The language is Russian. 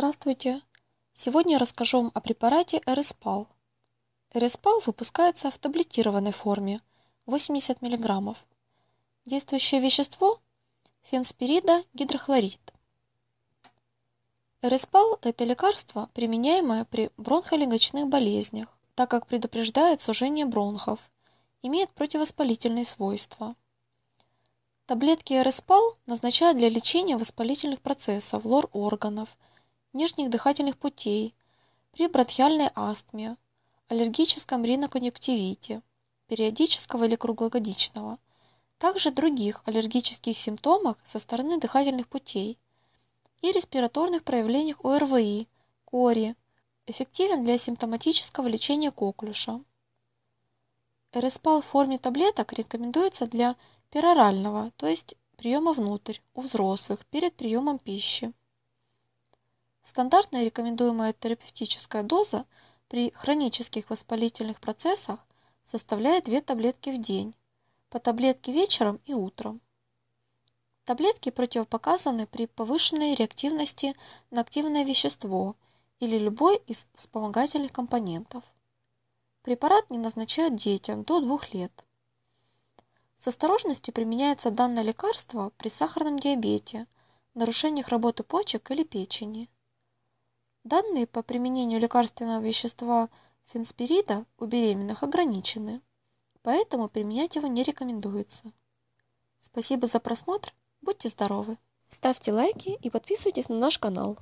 Здравствуйте! Сегодня я расскажу вам о препарате Эреспал. Эреспал выпускается в таблетированной форме 80 мг. Действующее вещество – фенспирида гидрохлорид. Эреспал – это лекарство, применяемое при бронхолегочных болезнях, так как предупреждает сужение бронхов, имеет противовоспалительные свойства. Таблетки Эреспал назначают для лечения воспалительных процессов лор-органов – нижних дыхательных путей, при бронхиальной астме, аллергическом риноконъюнктивите, периодического или круглогодичного, также других аллергических симптомах со стороны дыхательных путей и респираторных проявлениях ОРВИ, кори, эффективен для симптоматического лечения коклюша. Эреспал в форме таблеток рекомендуется для перорального, то есть приема внутрь, у взрослых, перед приемом пищи. Стандартная рекомендуемая терапевтическая доза при хронических воспалительных процессах составляет 2 таблетки в день, по таблетке вечером и утром. Таблетки противопоказаны при повышенной реактивности на активное вещество или любой из вспомогательных компонентов. Препарат не назначают детям до 2 лет. С осторожностью применяется данное лекарство при сахарном диабете, нарушениях работы почек или печени. Данные по применению лекарственного вещества фенспирида у беременных ограничены, поэтому применять его не рекомендуется. Спасибо за просмотр, будьте здоровы, ставьте лайки и подписывайтесь на наш канал.